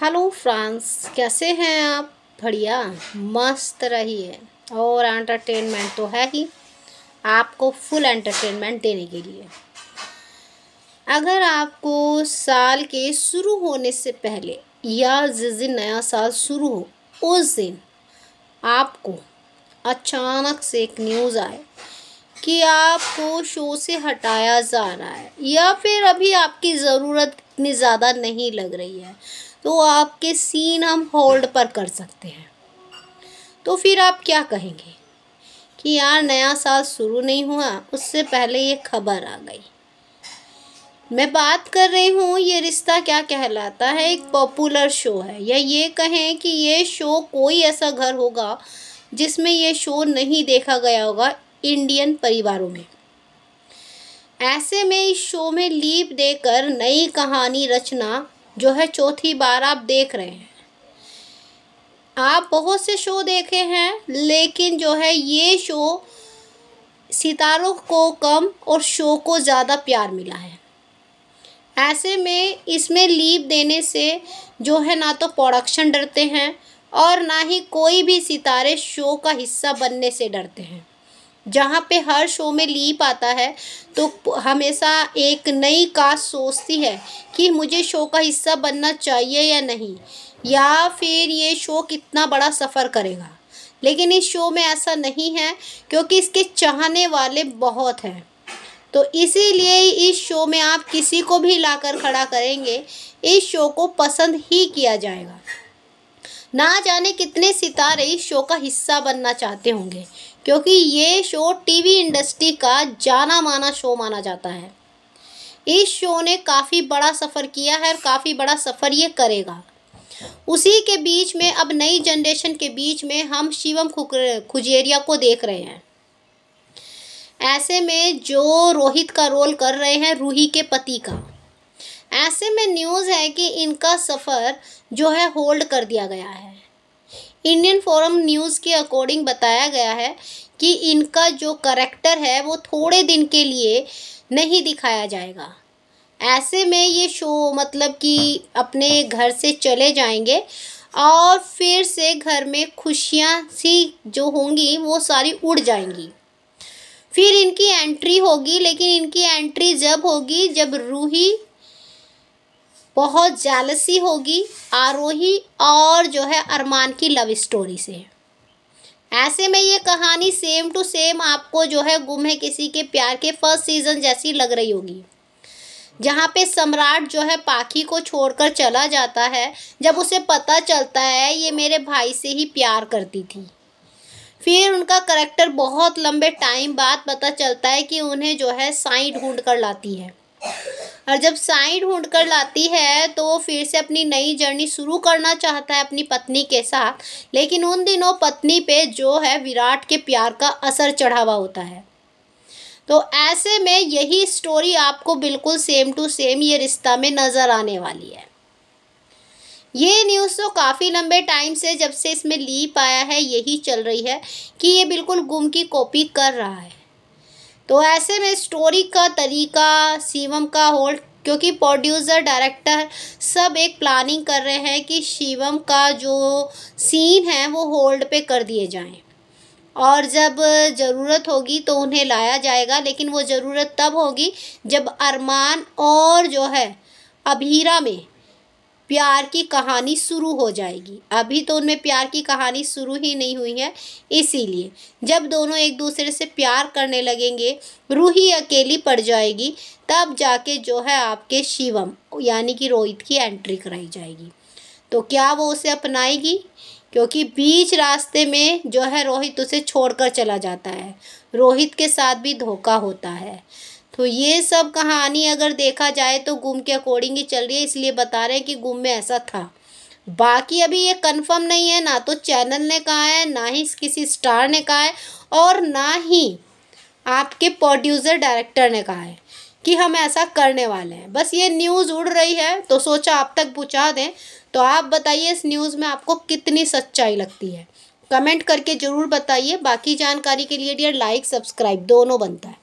hello France कैसे हैं आप बढ़िया मस्त रहिए और एंटरटेनमेंट तो है ही आपको फुल एंटरटेनमेंट देने के लिए अगर आपको साल के शुरू होने से पहले या जिस दिन नया साल शुरू हो उस दिन आपको अचानक से एक न्यूज़ आए कि आपको शो से हटाया जा रहा है या फिर अभी आपकी ज़रूरत इतनी ज़्यादा नहीं लग रही है तो आपके सीन हम होल्ड पर कर सकते हैं तो फिर आप क्या कहेंगे कि यार नया साल शुरू नहीं हुआ उससे पहले ये खबर आ गई मैं बात कर रही हूँ ये रिश्ता क्या कहलाता है एक पॉपुलर शो है या ये कहें कि ये शो कोई ऐसा घर होगा जिसमें ये शो नहीं देखा गया होगा इंडियन परिवारों में ऐसे में इस शो में लीप देकर नई कहानी रचना जो है चौथी बार आप देख रहे हैं आप बहुत से शो देखे हैं लेकिन जो है ये शो सितारों को कम और शो को ज़्यादा प्यार मिला है ऐसे में इसमें लीव देने से जो है ना तो प्रोडक्शन डरते हैं और ना ही कोई भी सितारे शो का हिस्सा बनने से डरते हैं जहाँ पे हर शो में लीप आता है तो हमेशा एक नई कास्ट सोचती है कि मुझे शो का हिस्सा बनना चाहिए या नहीं या फिर ये शो कितना बड़ा सफ़र करेगा लेकिन इस शो में ऐसा नहीं है क्योंकि इसके चाहने वाले बहुत हैं तो इसीलिए इस शो में आप किसी को भी लाकर खड़ा करेंगे इस शो को पसंद ही किया जाएगा ना जाने कितने सितारे इस शो का हिस्सा बनना चाहते होंगे क्योंकि ये शो टीवी इंडस्ट्री का जाना माना शो माना जाता है इस शो ने काफ़ी बड़ा सफ़र किया है और काफ़ी बड़ा सफ़र ये करेगा उसी के बीच में अब नई जनरेशन के बीच में हम शिवम खुजेरिया को देख रहे हैं ऐसे में जो रोहित का रोल कर रहे हैं रूही के पति का ऐसे में न्यूज़ है कि इनका सफ़र जो है होल्ड कर दिया गया है इंडियन फोरम न्यूज़ के अकॉर्डिंग बताया गया है कि इनका जो करेक्टर है वो थोड़े दिन के लिए नहीं दिखाया जाएगा ऐसे में ये शो मतलब कि अपने घर से चले जाएंगे और फिर से घर में खुशियाँ सी जो होंगी वो सारी उड़ जाएंगी फिर इनकी एंट्री होगी लेकिन इनकी एंट्री जब होगी जब रूही बहुत जालसी होगी आरोही और जो है अरमान की लव स्टोरी से ऐसे में ये कहानी सेम टू सेम आपको जो है गुम है किसी के प्यार के फर्स्ट सीजन जैसी लग रही होगी जहाँ पे सम्राट जो है पाखी को छोड़कर चला जाता है जब उसे पता चलता है ये मेरे भाई से ही प्यार करती थी फिर उनका करेक्टर बहुत लंबे टाइम बाद पता चलता है कि उन्हें जो है साई ढूंढ कर लाती है और जब साई ढूंढ कर लाती है तो वो फिर से अपनी नई जर्नी शुरू करना चाहता है अपनी पत्नी के साथ लेकिन उन दिनों पत्नी पे जो है विराट के प्यार का असर चढ़ा हुआ होता है तो ऐसे में यही स्टोरी आपको बिल्कुल सेम टू सेम ये रिश्ता में नज़र आने वाली है ये न्यूज़ तो काफ़ी लंबे टाइम से जब से इसमें लीप आया है यही चल रही है कि ये बिल्कुल गुम की कॉपी कर रहा है तो ऐसे में स्टोरी का तरीका शिवम का होल्ड क्योंकि प्रोड्यूसर डायरेक्टर सब एक प्लानिंग कर रहे हैं कि शिवम का जो सीन है वो होल्ड पे कर दिए जाएं और जब ज़रूरत होगी तो उन्हें लाया जाएगा लेकिन वो ज़रूरत तब होगी जब अरमान और जो है अबीरा में प्यार की कहानी शुरू हो जाएगी अभी तो उनमें प्यार की कहानी शुरू ही नहीं हुई है इसीलिए जब दोनों एक दूसरे से प्यार करने लगेंगे रूही अकेली पड़ जाएगी तब जाके जो है आपके शिवम यानी कि रोहित की एंट्री कराई जाएगी तो क्या वो उसे अपनाएगी क्योंकि बीच रास्ते में जो है रोहित उसे छोड़कर चला जाता है रोहित के साथ भी धोखा होता है तो ये सब कहानी अगर देखा जाए तो गुम के अकॉर्डिंग ही चल रही है इसलिए बता रहे हैं कि गुम में ऐसा था बाकी अभी ये कंफर्म नहीं है ना तो चैनल ने कहा है ना ही किसी स्टार ने कहा है और ना ही आपके प्रोड्यूसर डायरेक्टर ने कहा है कि हम ऐसा करने वाले हैं बस ये न्यूज़ उड़ रही है तो सोचा आप तक पहुँचा दें तो आप बताइए इस न्यूज़ में आपको कितनी सच्चाई लगती है कमेंट करके ज़रूर बताइए बाकी जानकारी के लिए डियर लाइक सब्सक्राइब दोनों बनता है